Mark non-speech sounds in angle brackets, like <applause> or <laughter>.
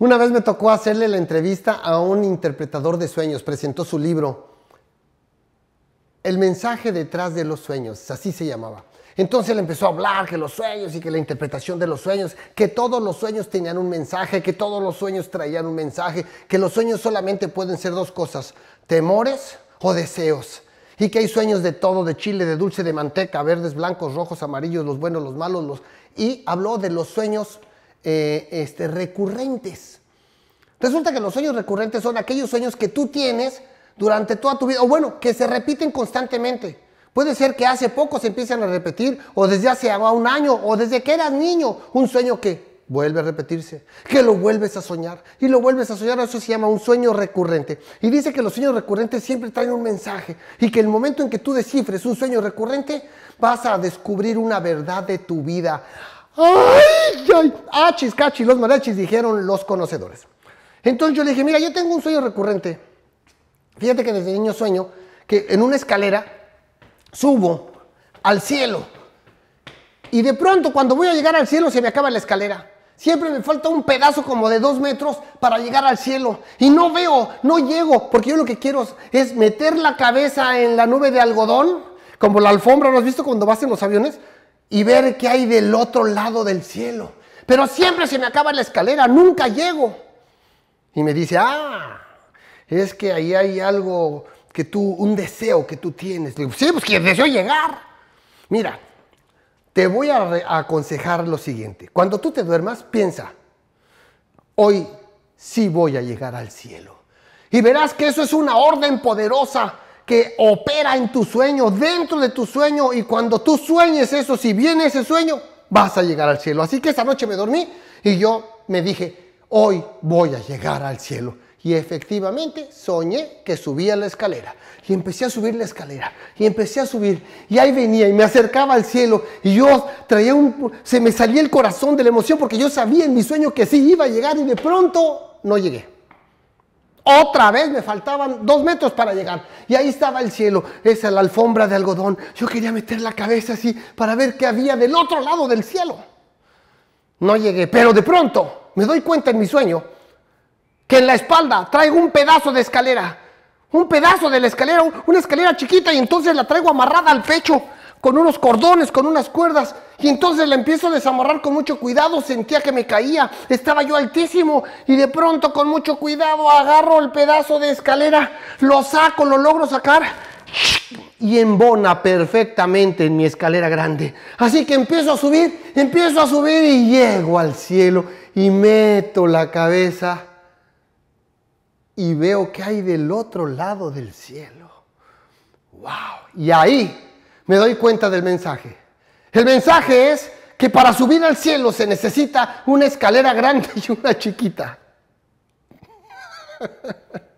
Una vez me tocó hacerle la entrevista a un interpretador de sueños, presentó su libro, El mensaje detrás de los sueños, así se llamaba. Entonces le empezó a hablar que los sueños y que la interpretación de los sueños, que todos los sueños tenían un mensaje, que todos los sueños traían un mensaje, que los sueños solamente pueden ser dos cosas, temores o deseos. Y que hay sueños de todo, de chile, de dulce, de manteca, verdes, blancos, rojos, amarillos, los buenos, los malos, los... Y habló de los sueños eh, este, recurrentes. Resulta que los sueños recurrentes son aquellos sueños que tú tienes durante toda tu vida, o bueno, que se repiten constantemente. Puede ser que hace poco se empiecen a repetir, o desde hace un año, o desde que eras niño, un sueño que vuelve a repetirse, que lo vuelves a soñar, y lo vuelves a soñar, eso se llama un sueño recurrente. Y dice que los sueños recurrentes siempre traen un mensaje, y que el momento en que tú descifres un sueño recurrente, vas a descubrir una verdad de tu vida. ¡Ay, ay! ¡Achis, ah, cachis! Los marachis dijeron los conocedores. Entonces yo le dije, mira, yo tengo un sueño recurrente. Fíjate que desde niño sueño que en una escalera subo al cielo. Y de pronto cuando voy a llegar al cielo se me acaba la escalera. Siempre me falta un pedazo como de dos metros para llegar al cielo. Y no veo, no llego, porque yo lo que quiero es meter la cabeza en la nube de algodón, como la alfombra, ¿lo has visto cuando vas en los aviones? y ver qué hay del otro lado del cielo. Pero siempre se me acaba la escalera, nunca llego. Y me dice, ah, es que ahí hay algo que tú, un deseo que tú tienes. digo, sí, pues que deseo llegar. Mira, te voy a aconsejar lo siguiente. Cuando tú te duermas, piensa, hoy sí voy a llegar al cielo. Y verás que eso es una orden poderosa que opera en tu sueño, dentro de tu sueño y cuando tú sueñes eso, si viene ese sueño, vas a llegar al cielo. Así que esa noche me dormí y yo me dije, hoy voy a llegar al cielo. Y efectivamente soñé que subía la escalera. Y empecé a subir la escalera. Y empecé a subir. Y ahí venía y me acercaba al cielo. Y yo traía un... Se me salía el corazón de la emoción porque yo sabía en mi sueño que sí iba a llegar y de pronto no llegué. Otra vez me faltaban dos metros para llegar. Y ahí estaba el cielo, esa la alfombra de algodón. Yo quería meter la cabeza así para ver qué había del otro lado del cielo. No llegué, pero de pronto me doy cuenta en mi sueño que en la espalda traigo un pedazo de escalera. Un pedazo de la escalera, una escalera chiquita y entonces la traigo amarrada al pecho con unos cordones, con unas cuerdas. Y entonces la empiezo a desamarrar con mucho cuidado, sentía que me caía, estaba yo altísimo y de pronto con mucho cuidado agarro el pedazo de escalera, lo saco, lo logro sacar y embona perfectamente en mi escalera grande. Así que empiezo a subir, empiezo a subir y llego al cielo y meto la cabeza y veo que hay del otro lado del cielo. ¡Wow! Y ahí me doy cuenta del mensaje. El mensaje es que para subir al cielo se necesita una escalera grande y una chiquita. <laughs>